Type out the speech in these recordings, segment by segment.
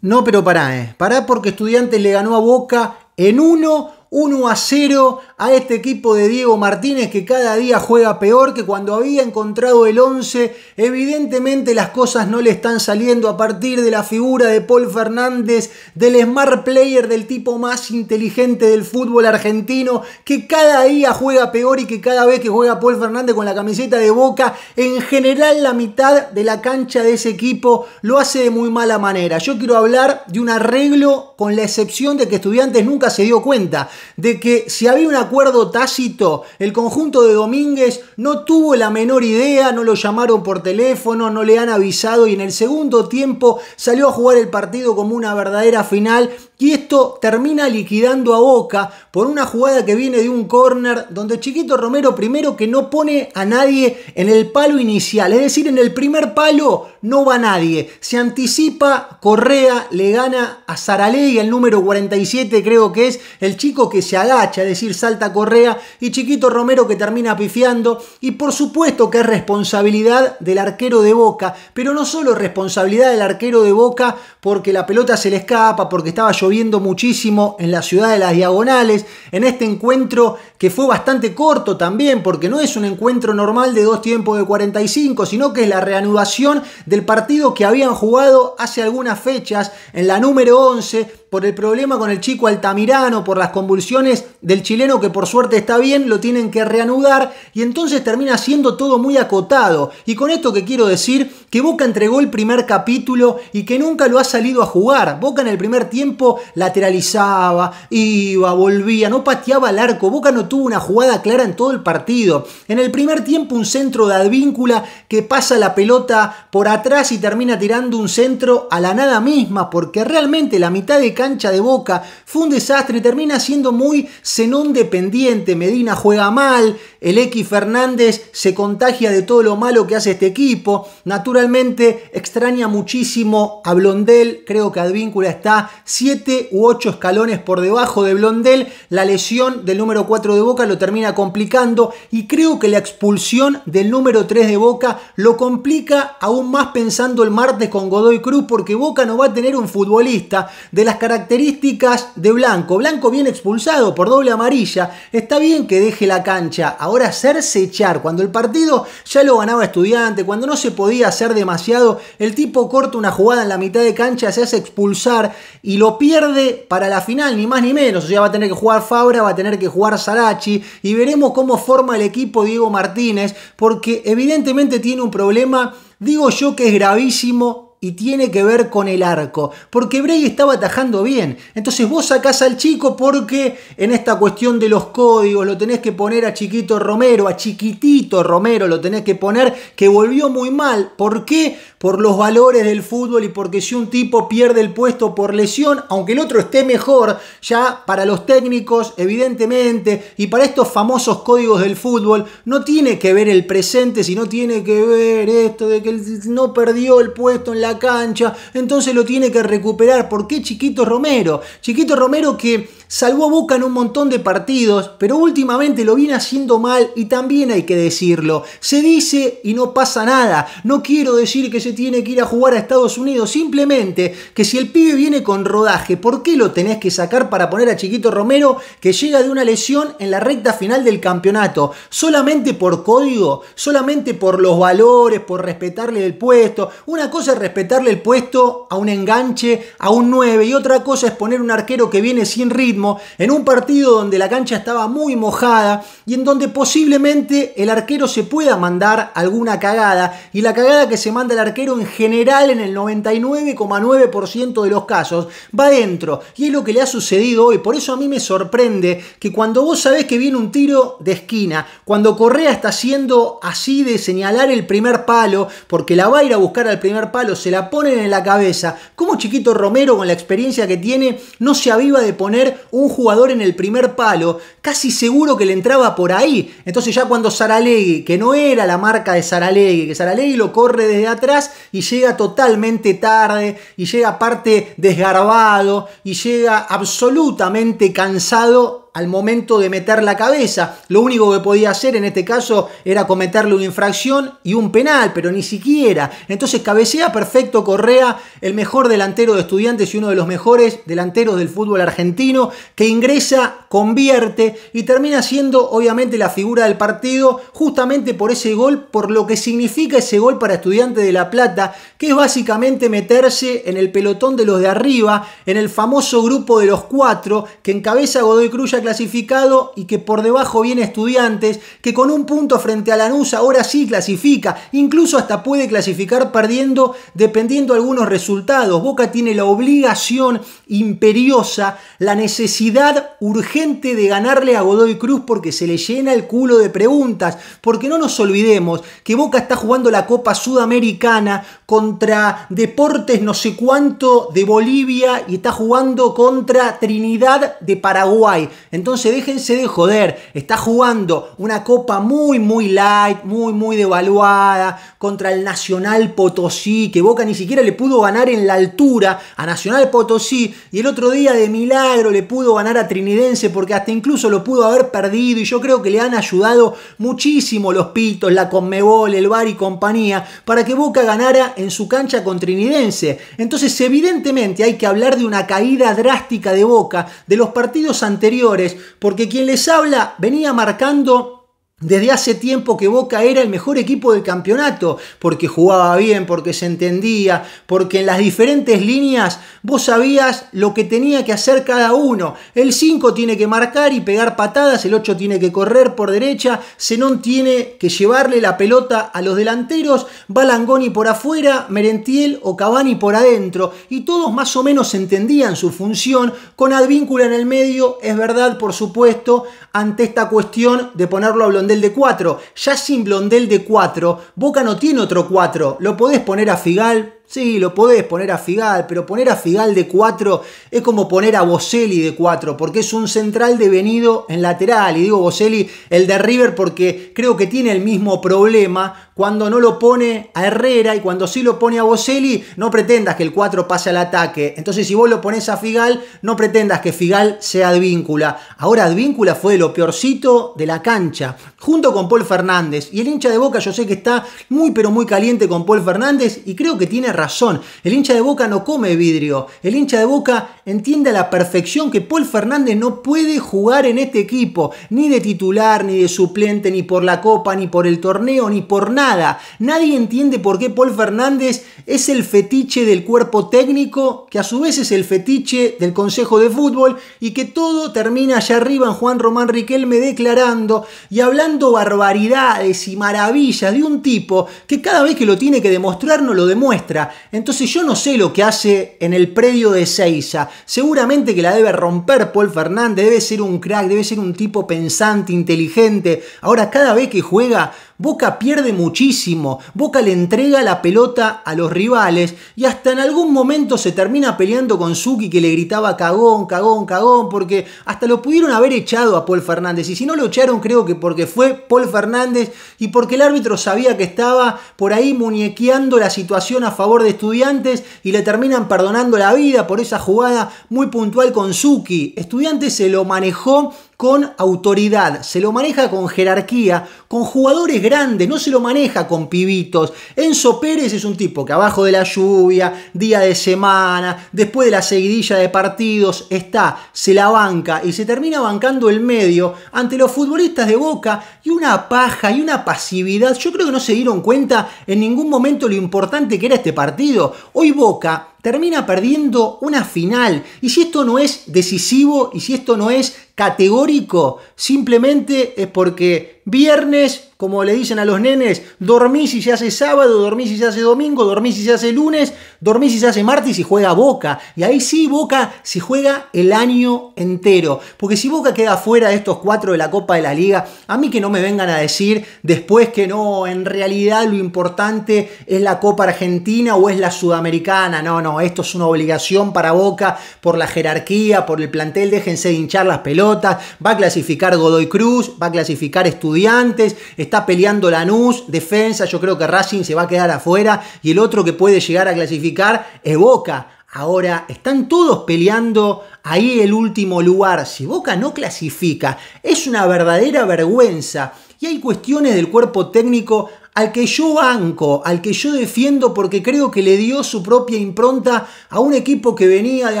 No, pero pará, eh. Pará porque Estudiantes le ganó a Boca en uno 1 a 0 a este equipo de Diego Martínez que cada día juega peor que cuando había encontrado el 11. Evidentemente las cosas no le están saliendo a partir de la figura de Paul Fernández, del smart player, del tipo más inteligente del fútbol argentino, que cada día juega peor y que cada vez que juega Paul Fernández con la camiseta de boca, en general la mitad de la cancha de ese equipo lo hace de muy mala manera. Yo quiero hablar de un arreglo con la excepción de que estudiantes nunca se dio cuenta de que si había un acuerdo tácito, el conjunto de Domínguez no tuvo la menor idea, no lo llamaron por teléfono, no le han avisado y en el segundo tiempo salió a jugar el partido como una verdadera final y esto termina liquidando a Boca por una jugada que viene de un córner donde Chiquito Romero primero que no pone a nadie en el palo inicial, es decir, en el primer palo no va nadie. Se anticipa Correa, le gana a Saralegui, el número 47 creo que es, el chico que se agacha, es decir, salta Correa y Chiquito Romero que termina pifiando. Y por supuesto que es responsabilidad del arquero de Boca, pero no solo responsabilidad del arquero de Boca porque la pelota se le escapa, porque estaba lloviendo muchísimo en la ciudad de las diagonales, en este encuentro que fue bastante corto también, porque no es un encuentro normal de dos tiempos de 45, sino que es la reanudación del partido que habían jugado hace algunas fechas en la número 11 por el problema con el chico Altamirano, por las convulsiones del chileno que por suerte está bien, lo tienen que reanudar y entonces termina siendo todo muy acotado. Y con esto que quiero decir, que Boca entregó el primer capítulo y que nunca lo ha salido a jugar. Boca en el primer tiempo lateralizaba, iba, volvía, no pateaba el arco. Boca no tuvo una jugada clara en todo el partido. En el primer tiempo un centro de Advíncula que pasa la pelota por atrás y termina tirando un centro a la nada misma, porque realmente la mitad de cancha de Boca. Fue un desastre, termina siendo muy senón dependiente. Medina juega mal, el X Fernández se contagia de todo lo malo que hace este equipo. Naturalmente extraña muchísimo a Blondel, creo que Advíncula está 7 u 8 escalones por debajo de Blondel. La lesión del número 4 de Boca lo termina complicando y creo que la expulsión del número 3 de Boca lo complica aún más pensando el martes con Godoy Cruz porque Boca no va a tener un futbolista de las características de Blanco. Blanco bien expulsado por doble amarilla. Está bien que deje la cancha. Ahora hacerse echar. Cuando el partido ya lo ganaba estudiante, cuando no se podía hacer demasiado, el tipo corta una jugada en la mitad de cancha, se hace expulsar y lo pierde para la final, ni más ni menos. O sea, va a tener que jugar Fabra, va a tener que jugar salachi y veremos cómo forma el equipo Diego Martínez, porque evidentemente tiene un problema. Digo yo que es gravísimo y tiene que ver con el arco, porque Bray estaba atajando bien. Entonces vos sacás al chico porque en esta cuestión de los códigos lo tenés que poner a Chiquito Romero, a Chiquitito Romero lo tenés que poner, que volvió muy mal. ¿Por qué? por los valores del fútbol y porque si un tipo pierde el puesto por lesión, aunque el otro esté mejor, ya para los técnicos, evidentemente, y para estos famosos códigos del fútbol, no tiene que ver el presente, sino tiene que ver esto de que no perdió el puesto en la cancha, entonces lo tiene que recuperar. ¿Por qué Chiquito Romero? Chiquito Romero que Salvó a Boca en un montón de partidos, pero últimamente lo viene haciendo mal y también hay que decirlo. Se dice y no pasa nada. No quiero decir que se tiene que ir a jugar a Estados Unidos, simplemente que si el pibe viene con rodaje, ¿por qué lo tenés que sacar para poner a Chiquito Romero que llega de una lesión en la recta final del campeonato? Solamente por código, solamente por los valores, por respetarle el puesto. Una cosa es respetarle el puesto a un enganche, a un 9 y otra cosa es poner un arquero que viene sin ritmo en un partido donde la cancha estaba muy mojada y en donde posiblemente el arquero se pueda mandar alguna cagada y la cagada que se manda el arquero en general en el 99,9% de los casos va adentro y es lo que le ha sucedido hoy, por eso a mí me sorprende que cuando vos sabés que viene un tiro de esquina, cuando Correa está haciendo así de señalar el primer palo, porque la va a ir a buscar al primer palo, se la ponen en la cabeza, como Chiquito Romero con la experiencia que tiene no se aviva de poner un jugador en el primer palo, casi seguro que le entraba por ahí. Entonces ya cuando Saralegui, que no era la marca de Saralegui, que Saralegui lo corre desde atrás y llega totalmente tarde, y llega aparte desgarbado, y llega absolutamente cansado al momento de meter la cabeza. Lo único que podía hacer en este caso era cometerle una infracción y un penal, pero ni siquiera. Entonces cabecea perfecto Correa, el mejor delantero de estudiantes y uno de los mejores delanteros del fútbol argentino, que ingresa, convierte y termina siendo obviamente la figura del partido justamente por ese gol, por lo que significa ese gol para estudiantes de La Plata, que es básicamente meterse en el pelotón de los de arriba, en el famoso grupo de los cuatro que encabeza Godoy Cruz clasificado y que por debajo viene Estudiantes, que con un punto frente a Lanús ahora sí clasifica, incluso hasta puede clasificar perdiendo dependiendo algunos resultados. Boca tiene la obligación imperiosa, la necesidad urgente de ganarle a Godoy Cruz porque se le llena el culo de preguntas, porque no nos olvidemos que Boca está jugando la Copa Sudamericana contra Deportes no sé cuánto de Bolivia y está jugando contra Trinidad de Paraguay. Entonces déjense de joder. Está jugando una copa muy, muy light, muy, muy devaluada contra el Nacional Potosí, que Boca ni siquiera le pudo ganar en la altura a Nacional Potosí. Y el otro día de milagro le pudo ganar a Trinidense porque hasta incluso lo pudo haber perdido. Y yo creo que le han ayudado muchísimo los pitos, la Conmebol, el Bar y compañía para que Boca ganara en su cancha con Trinidense. Entonces evidentemente hay que hablar de una caída drástica de Boca de los partidos anteriores porque quien les habla venía marcando desde hace tiempo que Boca era el mejor equipo del campeonato, porque jugaba bien, porque se entendía, porque en las diferentes líneas vos sabías lo que tenía que hacer cada uno. El 5 tiene que marcar y pegar patadas, el 8 tiene que correr por derecha, Zenón tiene que llevarle la pelota a los delanteros, Balangoni por afuera, Merentiel o Cavani por adentro, y todos más o menos entendían su función, con Advíncula en el medio, es verdad, por supuesto, ante esta cuestión de ponerlo a del de 4. Ya sin Blondel de 4, Boca no tiene otro 4. Lo podés poner a Figal, Sí, lo podés poner a Figal, pero poner a Figal de 4 es como poner a Boselli de 4, porque es un central de venido en lateral. Y digo Boselli el de River porque creo que tiene el mismo problema, cuando no lo pone a Herrera y cuando sí lo pone a Boselli, no pretendas que el 4 pase al ataque. Entonces, si vos lo pones a Figal, no pretendas que Figal sea Advíncula. Ahora Advíncula fue lo peorcito de la cancha, junto con Paul Fernández. Y el hincha de Boca yo sé que está muy pero muy caliente con Paul Fernández y creo que tiene razón. El hincha de Boca no come vidrio. El hincha de Boca entiende a la perfección que Paul Fernández no puede jugar en este equipo, ni de titular, ni de suplente, ni por la copa, ni por el torneo, ni por nada. Nadie entiende por qué Paul Fernández es el fetiche del cuerpo técnico, que a su vez es el fetiche del Consejo de Fútbol, y que todo termina allá arriba en Juan Román Riquelme declarando y hablando barbaridades y maravillas de un tipo que cada vez que lo tiene que demostrar no lo demuestra. Entonces yo no sé lo que hace en el predio de Seiza. Seguramente que la debe romper Paul Fernández, debe ser un crack, debe ser un tipo pensante, inteligente. Ahora cada vez que juega Boca pierde muchísimo, Boca le entrega la pelota a los rivales y hasta en algún momento se termina peleando con Suki que le gritaba cagón, cagón, cagón, porque hasta lo pudieron haber echado a Paul Fernández y si no lo echaron creo que porque fue Paul Fernández y porque el árbitro sabía que estaba por ahí muñequeando la situación a favor de estudiantes y le terminan perdonando la vida por esa jugada muy puntual con Suki. Estudiantes se lo manejó con autoridad, se lo maneja con jerarquía, con jugadores grandes, no se lo maneja con pibitos. Enzo Pérez es un tipo que abajo de la lluvia, día de semana, después de la seguidilla de partidos, está, se la banca y se termina bancando el medio ante los futbolistas de Boca y una paja y una pasividad. Yo creo que no se dieron cuenta en ningún momento lo importante que era este partido. Hoy Boca termina perdiendo una final. Y si esto no es decisivo y si esto no es categórico, simplemente es porque Viernes, como le dicen a los nenes, dormís si se hace sábado, dormís si se hace domingo, dormís si se hace lunes, dormís si se hace martes y juega Boca. Y ahí sí, Boca se juega el año entero. Porque si Boca queda fuera de estos cuatro de la Copa de la Liga, a mí que no me vengan a decir después que no, en realidad lo importante es la Copa Argentina o es la Sudamericana. No, no, esto es una obligación para Boca por la jerarquía, por el plantel. Déjense de hinchar las pelotas. Va a clasificar Godoy Cruz, va a clasificar Estudiantes antes está peleando Lanús, defensa, yo creo que Racing se va a quedar afuera y el otro que puede llegar a clasificar es Boca. Ahora, están todos peleando ahí el último lugar. Si Boca no clasifica, es una verdadera vergüenza. Y hay cuestiones del cuerpo técnico al que yo banco, al que yo defiendo porque creo que le dio su propia impronta a un equipo que venía de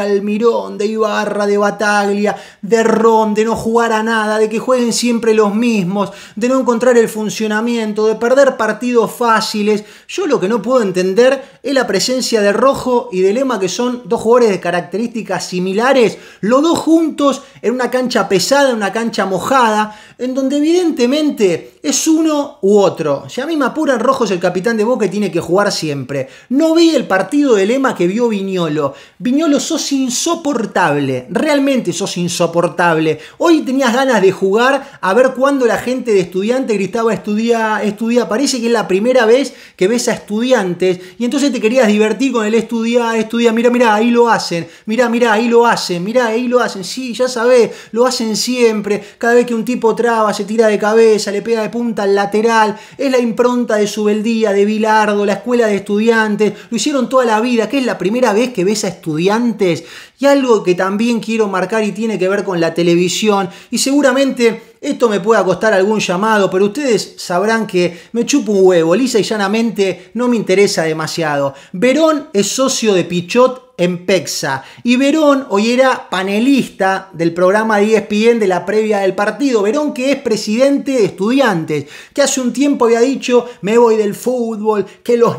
Almirón, de Ibarra, de Bataglia, de Ron, de no jugar a nada, de que jueguen siempre los mismos, de no encontrar el funcionamiento, de perder partidos fáciles. Yo lo que no puedo entender es la presencia de Rojo y de Lema, que son dos jugadores de características similares, los dos juntos en una cancha pesada, en una cancha mojada, en donde evidentemente es uno u otro. Si a mí me apura, el rojo es el capitán de Boca y tiene que jugar siempre. No vi el partido de Lema que vio Viñolo. Viñolo, sos insoportable. Realmente sos insoportable. Hoy tenías ganas de jugar a ver cuándo la gente de estudiante gritaba estudia, estudia. Parece que es la primera vez que ves a estudiantes y entonces te querías divertir con el estudia, estudia. Mira, mira, ahí lo hacen. Mira, mira, ahí lo hacen. Mira, ahí lo hacen. Sí, ya sabes lo hacen siempre. Cada vez que un tipo traba, se tira de cabeza, le pega de punta al lateral, es la impronta de su Subeldía, de Bilardo, la escuela de estudiantes, lo hicieron toda la vida, que es la primera vez que ves a estudiantes. Y algo que también quiero marcar y tiene que ver con la televisión, y seguramente esto me puede costar algún llamado, pero ustedes sabrán que me chupo un huevo, lisa y llanamente no me interesa demasiado. Verón es socio de Pichot en Pexa. Y Verón hoy era panelista del programa de ESPN de la previa del partido. Verón que es presidente de estudiantes, que hace un tiempo había dicho, me voy del fútbol, que los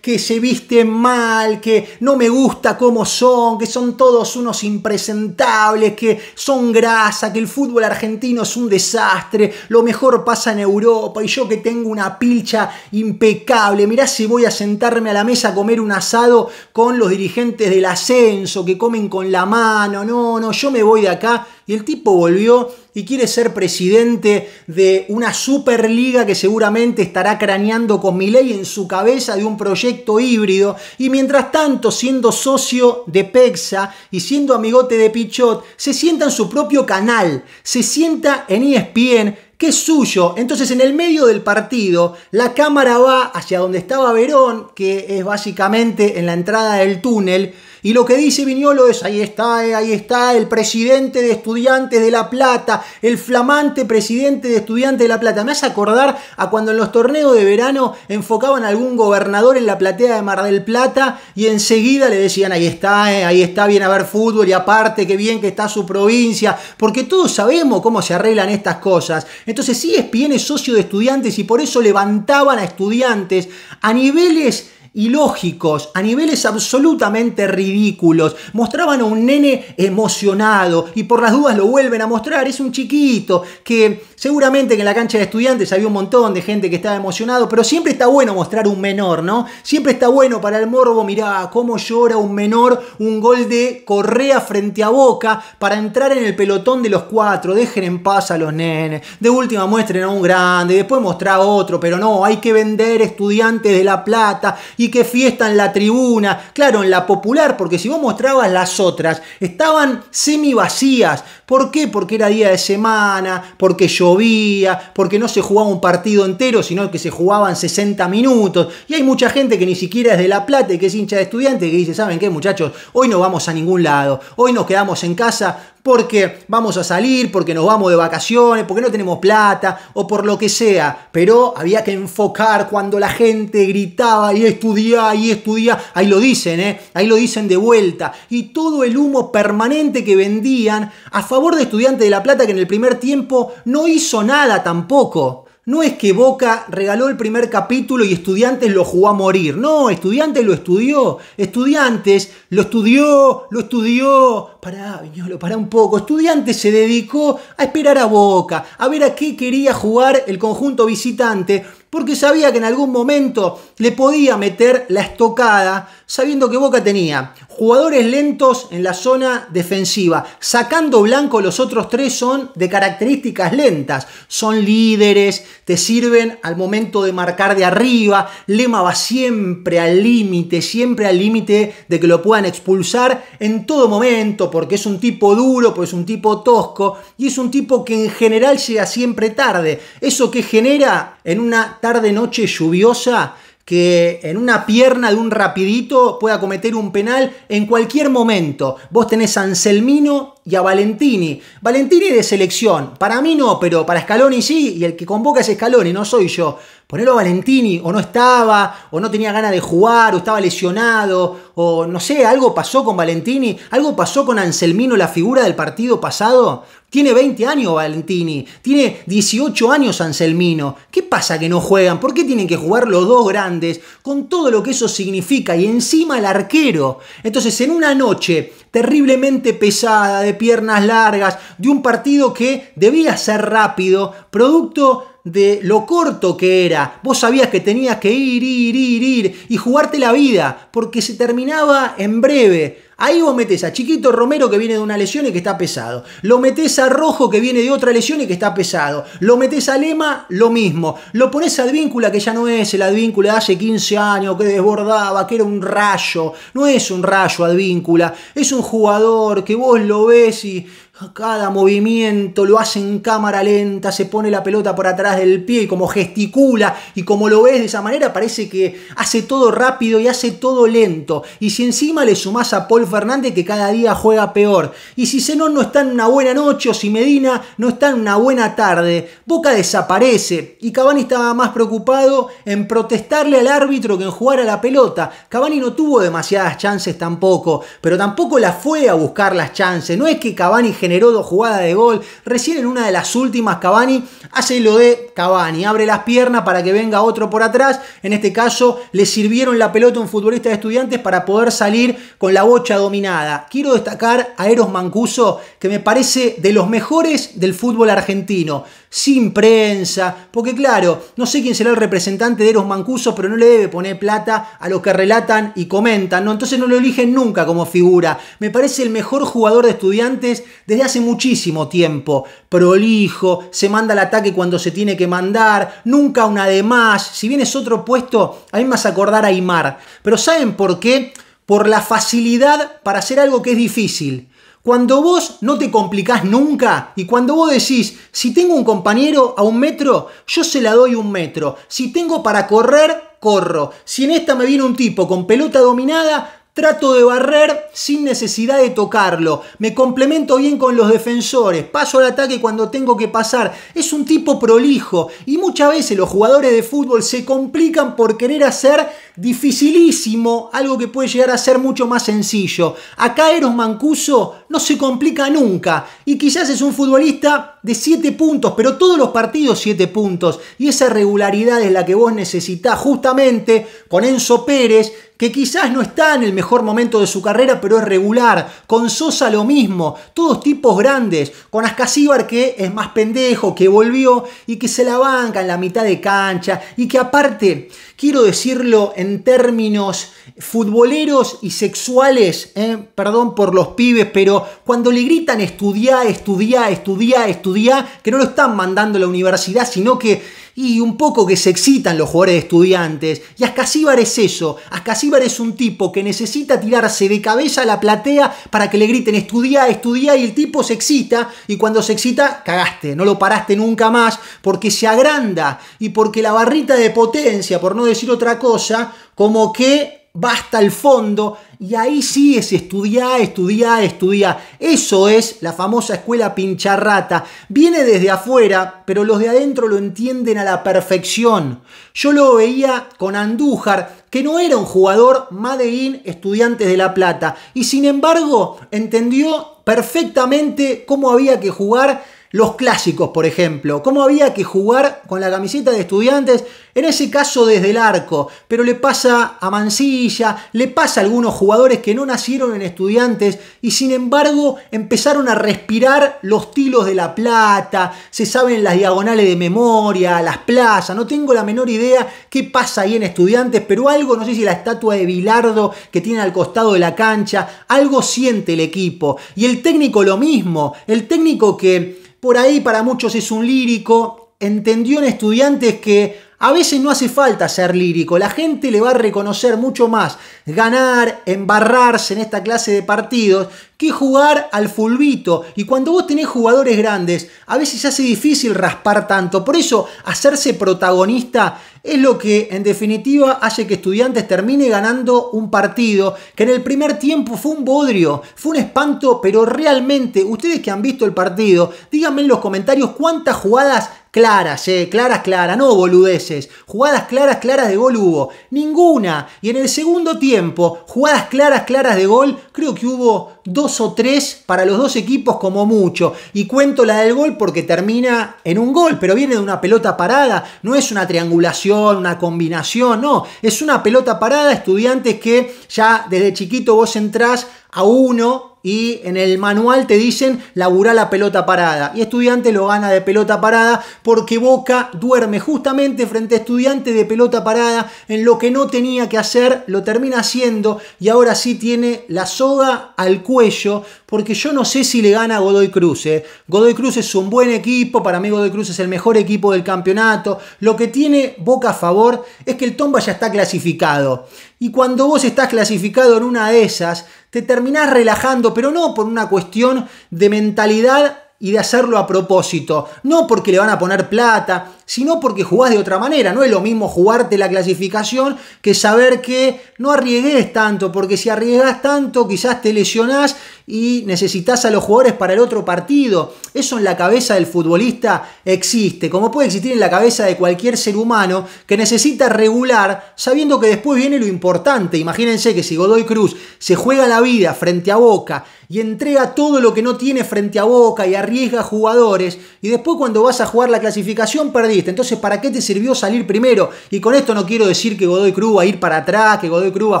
que se visten mal, que no me gusta cómo son, que son todos unos impresentables, que son grasa, que el fútbol argentino es un desastre, lo mejor pasa en Europa y yo que tengo una pilcha impecable, mirá si voy a sentarme a la mesa a comer un asado con los dirigentes del ascenso, que comen con la mano, no, no, yo me voy de acá y el tipo volvió y quiere ser presidente de una superliga que seguramente estará craneando con ley en su cabeza de un proyecto híbrido. Y mientras tanto, siendo socio de Pexa y siendo amigote de Pichot, se sienta en su propio canal, se sienta en ESPN que es suyo. Entonces, en el medio del partido, la cámara va hacia donde estaba Verón, que es básicamente en la entrada del túnel, y lo que dice Viñolo es, ahí está, eh, ahí está el presidente de estudiantes de La Plata, el flamante presidente de estudiantes de La Plata. Me hace acordar a cuando en los torneos de verano enfocaban a algún gobernador en la platea de Mar del Plata y enseguida le decían, ahí está, eh, ahí está, bien a ver fútbol y aparte, qué bien que está su provincia, porque todos sabemos cómo se arreglan estas cosas. Entonces sí, es es socio de estudiantes y por eso levantaban a estudiantes a niveles ilógicos, a niveles absolutamente ridículos. Mostraban a un nene emocionado y por las dudas lo vuelven a mostrar. Es un chiquito que seguramente en la cancha de estudiantes había un montón de gente que estaba emocionado, pero siempre está bueno mostrar un menor, ¿no? Siempre está bueno para el morbo, mirá cómo llora un menor un gol de Correa frente a Boca para entrar en el pelotón de los cuatro. Dejen en paz a los nenes. De última muestren a un grande, después mostrar otro, pero no, hay que vender estudiantes de La Plata y qué fiesta en la tribuna. Claro, en la popular, porque si vos mostrabas las otras, estaban semi vacías. ¿Por qué? Porque era día de semana, porque llovía, porque no se jugaba un partido entero, sino que se jugaban 60 minutos. Y hay mucha gente que ni siquiera es de La Plata y que es hincha de estudiante, que dice, ¿saben qué muchachos? Hoy no vamos a ningún lado, hoy nos quedamos en casa porque vamos a salir, porque nos vamos de vacaciones, porque no tenemos plata o por lo que sea. Pero había que enfocar cuando la gente gritaba y estudia y estudia. Ahí lo dicen, ¿eh? Ahí lo dicen de vuelta. Y todo el humo permanente que vendían a favor de Estudiantes de La Plata que en el primer tiempo no hizo nada tampoco. No es que Boca regaló el primer capítulo y Estudiantes lo jugó a morir. No, Estudiantes lo estudió. Estudiantes lo estudió, lo estudió, pará, Viñolo, pará un poco. Estudiante se dedicó a esperar a Boca, a ver a qué quería jugar el conjunto visitante, porque sabía que en algún momento le podía meter la estocada, sabiendo que Boca tenía jugadores lentos en la zona defensiva. Sacando blanco, los otros tres son de características lentas. Son líderes, te sirven al momento de marcar de arriba. Lema va siempre al límite, siempre al límite de que lo puedan expulsar en todo momento porque es un tipo duro, porque es un tipo tosco y es un tipo que en general llega siempre tarde. Eso que genera en una tarde-noche lluviosa que en una pierna de un rapidito pueda cometer un penal en cualquier momento. Vos tenés Anselmino y a Valentini. Valentini de selección. Para mí no, pero para Scaloni sí. Y el que convoca es Scaloni, no soy yo. Ponerlo a Valentini, o no estaba, o no tenía ganas de jugar, o estaba lesionado, o no sé, algo pasó con Valentini, algo pasó con Anselmino, la figura del partido pasado. Tiene 20 años Valentini, tiene 18 años Anselmino. ¿Qué pasa que no juegan? ¿Por qué tienen que jugar los dos grandes con todo lo que eso significa? Y encima el arquero. Entonces, en una noche terriblemente pesada, de piernas largas, de un partido que debía ser rápido, producto de lo corto que era. Vos sabías que tenías que ir, ir, ir, ir y jugarte la vida, porque se terminaba en breve. Ahí vos metés a Chiquito Romero que viene de una lesión y que está pesado. Lo metés a Rojo que viene de otra lesión y que está pesado. Lo metés a Lema, lo mismo. Lo pones a Advíncula que ya no es el Advíncula de hace 15 años, que desbordaba, que era un rayo. No es un rayo Advíncula, es un jugador que vos lo ves y cada movimiento lo hace en cámara lenta, se pone la pelota por atrás del pie y como gesticula y como lo ves de esa manera parece que hace todo rápido y hace todo lento. Y si encima le sumás a Paul Fernández que cada día juega peor. Y si Zenón no está en una buena noche o si Medina no está en una buena tarde, Boca desaparece. Y Cavani estaba más preocupado en protestarle al árbitro que en jugar a la pelota. Cavani no tuvo demasiadas chances tampoco, pero tampoco la fue a buscar las chances. No es que Cavani generó dos jugadas de gol. Recién en una de las últimas, Cavani hace lo de Cavani, abre las piernas para que venga otro por atrás. En este caso, le sirvieron la pelota a un futbolista de estudiantes para poder salir con la bocha dominada. Quiero destacar a Eros Mancuso, que me parece de los mejores del fútbol argentino sin prensa, porque claro, no sé quién será el representante de Eros Mancuso, pero no le debe poner plata a los que relatan y comentan, ¿no? Entonces no lo eligen nunca como figura. Me parece el mejor jugador de estudiantes hace muchísimo tiempo, prolijo, se manda el ataque cuando se tiene que mandar, nunca una de más, si vienes otro puesto, a mí me acordar a Imar, pero ¿saben por qué? Por la facilidad para hacer algo que es difícil. Cuando vos no te complicás nunca y cuando vos decís, si tengo un compañero a un metro, yo se la doy un metro. Si tengo para correr, corro. Si en esta me viene un tipo con pelota dominada, Trato de barrer sin necesidad de tocarlo. Me complemento bien con los defensores. Paso al ataque cuando tengo que pasar. Es un tipo prolijo. Y muchas veces los jugadores de fútbol se complican por querer hacer dificilísimo algo que puede llegar a ser mucho más sencillo. Acá Eros Mancuso no se complica nunca. Y quizás es un futbolista de 7 puntos, pero todos los partidos 7 puntos. Y esa regularidad es la que vos necesitás justamente con Enzo Pérez que quizás no está en el mejor momento de su carrera, pero es regular. Con Sosa lo mismo, todos tipos grandes. Con Ascasíbar que es más pendejo, que volvió y que se la banca en la mitad de cancha y que aparte quiero decirlo en términos futboleros y sexuales, eh, perdón por los pibes, pero cuando le gritan estudia estudia, estudia, estudia que no lo están mandando la universidad, sino que y un poco que se excitan los jugadores estudiantes. Y Ascasíbar es eso. Ascasíbar es un tipo que necesita tirarse de cabeza a la platea para que le griten estudia, estudia y el tipo se excita y cuando se excita cagaste, no lo paraste nunca más porque se agranda y porque la barrita de potencia, por no decir otra cosa, como que va hasta el fondo y ahí sí es estudiar, estudiar, estudiar. Eso es la famosa escuela pincharrata. Viene desde afuera, pero los de adentro lo entienden a la perfección. Yo lo veía con Andújar, que no era un jugador Madein Estudiantes de La Plata, y sin embargo entendió perfectamente cómo había que jugar los clásicos, por ejemplo, cómo había que jugar con la camiseta de estudiantes, en ese caso desde el arco, pero le pasa a Mancilla, le pasa a algunos jugadores que no nacieron en estudiantes y sin embargo empezaron a respirar los tilos de la plata, se saben las diagonales de memoria, las plazas, no tengo la menor idea qué pasa ahí en estudiantes, pero algo, no sé si la estatua de Bilardo que tiene al costado de la cancha, algo siente el equipo y el técnico lo mismo, el técnico que por ahí para muchos es un lírico, entendió en estudiantes que a veces no hace falta ser lírico, la gente le va a reconocer mucho más ganar, embarrarse en esta clase de partidos que jugar al fulbito. Y cuando vos tenés jugadores grandes, a veces se hace difícil raspar tanto. Por eso hacerse protagonista es lo que en definitiva hace que estudiantes termine ganando un partido que en el primer tiempo fue un bodrio, fue un espanto, pero realmente ustedes que han visto el partido, díganme en los comentarios cuántas jugadas Claras, eh, claras, claras, no boludeces. Jugadas claras, claras de gol hubo. Ninguna. Y en el segundo tiempo, jugadas claras, claras de gol, creo que hubo dos o tres para los dos equipos como mucho. Y cuento la del gol porque termina en un gol, pero viene de una pelota parada. No es una triangulación, una combinación, no. Es una pelota parada, estudiantes que ya desde chiquito vos entrás a uno y en el manual te dicen laburar la pelota parada. Y estudiante lo gana de pelota parada porque Boca duerme justamente frente a estudiante de pelota parada en lo que no tenía que hacer, lo termina haciendo y ahora sí tiene la soga al cuello porque yo no sé si le gana a Godoy Cruz. ¿eh? Godoy Cruz es un buen equipo, para mí Godoy Cruz es el mejor equipo del campeonato. Lo que tiene Boca a favor es que el Tomba ya está clasificado. Y cuando vos estás clasificado en una de esas, te terminás relajando, pero no por una cuestión de mentalidad y de hacerlo a propósito, no porque le van a poner plata, sino porque jugás de otra manera. No es lo mismo jugarte la clasificación que saber que no arriesgues tanto, porque si arriesgas tanto quizás te lesionás y necesitas a los jugadores para el otro partido. Eso en la cabeza del futbolista existe, como puede existir en la cabeza de cualquier ser humano que necesita regular sabiendo que después viene lo importante. Imagínense que si Godoy Cruz se juega la vida frente a Boca y entrega todo lo que no tiene frente a Boca y arriesga jugadores y después cuando vas a jugar la clasificación perdí entonces, ¿para qué te sirvió salir primero? Y con esto no quiero decir que Godoy Cruz va a ir para atrás, que Godoy Cruz va a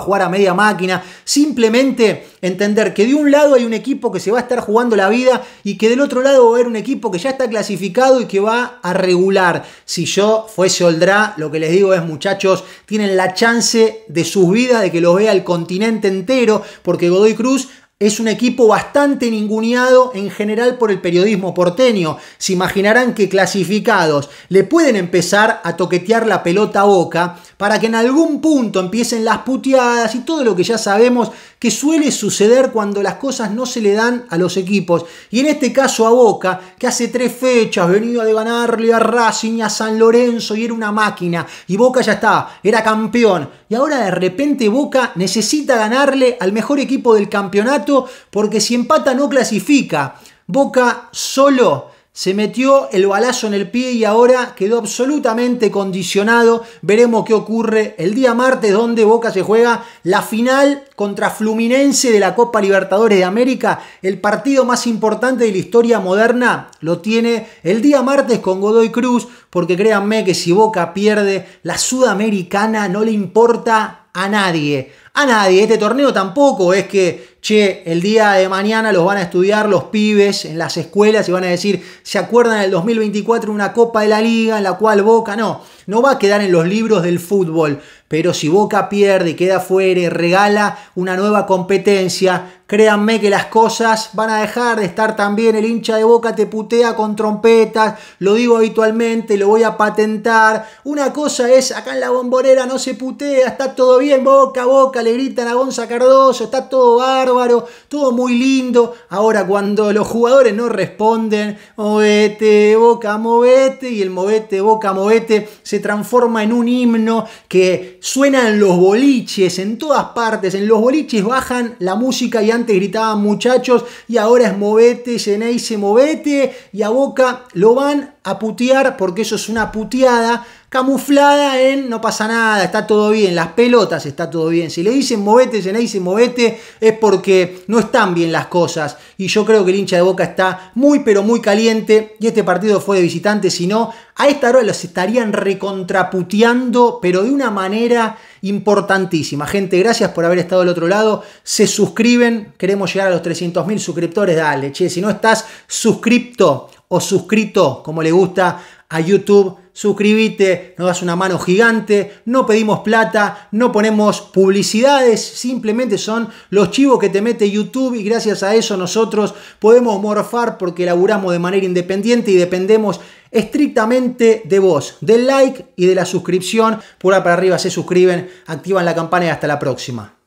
jugar a media máquina. Simplemente entender que de un lado hay un equipo que se va a estar jugando la vida y que del otro lado va a haber un equipo que ya está clasificado y que va a regular. Si yo fuese Oldra, lo que les digo es, muchachos, tienen la chance de sus vidas, de que los vea el continente entero, porque Godoy Cruz es un equipo bastante ninguneado en general por el periodismo porteño. Se imaginarán que clasificados le pueden empezar a toquetear la pelota a Boca para que en algún punto empiecen las puteadas y todo lo que ya sabemos que suele suceder cuando las cosas no se le dan a los equipos. Y en este caso a Boca, que hace tres fechas venía de ganarle a Racing a San Lorenzo y era una máquina. Y Boca ya está, era campeón. Y ahora de repente Boca necesita ganarle al mejor equipo del campeonato porque si empata no clasifica. Boca solo se metió el balazo en el pie y ahora quedó absolutamente condicionado. Veremos qué ocurre el día martes donde Boca se juega la final contra Fluminense de la Copa Libertadores de América. El partido más importante de la historia moderna lo tiene el día martes con Godoy Cruz, porque créanme que si Boca pierde, la Sudamericana no le importa a nadie a nadie. Este torneo tampoco es que, che, el día de mañana los van a estudiar los pibes en las escuelas y van a decir, ¿se acuerdan del 2024 una Copa de la Liga en la cual Boca? No, no va a quedar en los libros del fútbol. Pero si Boca pierde y queda fuera regala una nueva competencia, Créanme que las cosas van a dejar de estar tan bien. El hincha de boca te putea con trompetas. Lo digo habitualmente, lo voy a patentar. Una cosa es, acá en la bombonera no se putea, está todo bien, boca a boca, le gritan a Gonza Cardoso, está todo bárbaro, todo muy lindo. Ahora cuando los jugadores no responden, movete, boca, movete, y el movete, boca, movete se transforma en un himno que suenan los boliches, en todas partes. En los boliches bajan la música y antes gritaban muchachos y ahora es movete, se movete y a Boca lo van a putear porque eso es una puteada camuflada en no pasa nada, está todo bien, las pelotas está todo bien. Si le dicen movete, si le dicen movete, es porque no están bien las cosas. Y yo creo que el hincha de Boca está muy pero muy caliente y este partido fue de visitante, si no, a esta hora los estarían recontraputeando, pero de una manera importantísima. Gente, gracias por haber estado al otro lado. Se suscriben, queremos llegar a los 300.000 suscriptores, dale, che, si no estás suscripto o suscrito, como le gusta a YouTube. Suscribite, nos das una mano gigante, no pedimos plata, no ponemos publicidades, simplemente son los chivos que te mete YouTube y gracias a eso nosotros podemos morfar porque laburamos de manera independiente y dependemos estrictamente de vos, del like y de la suscripción. Por para arriba se suscriben, activan la campana y hasta la próxima.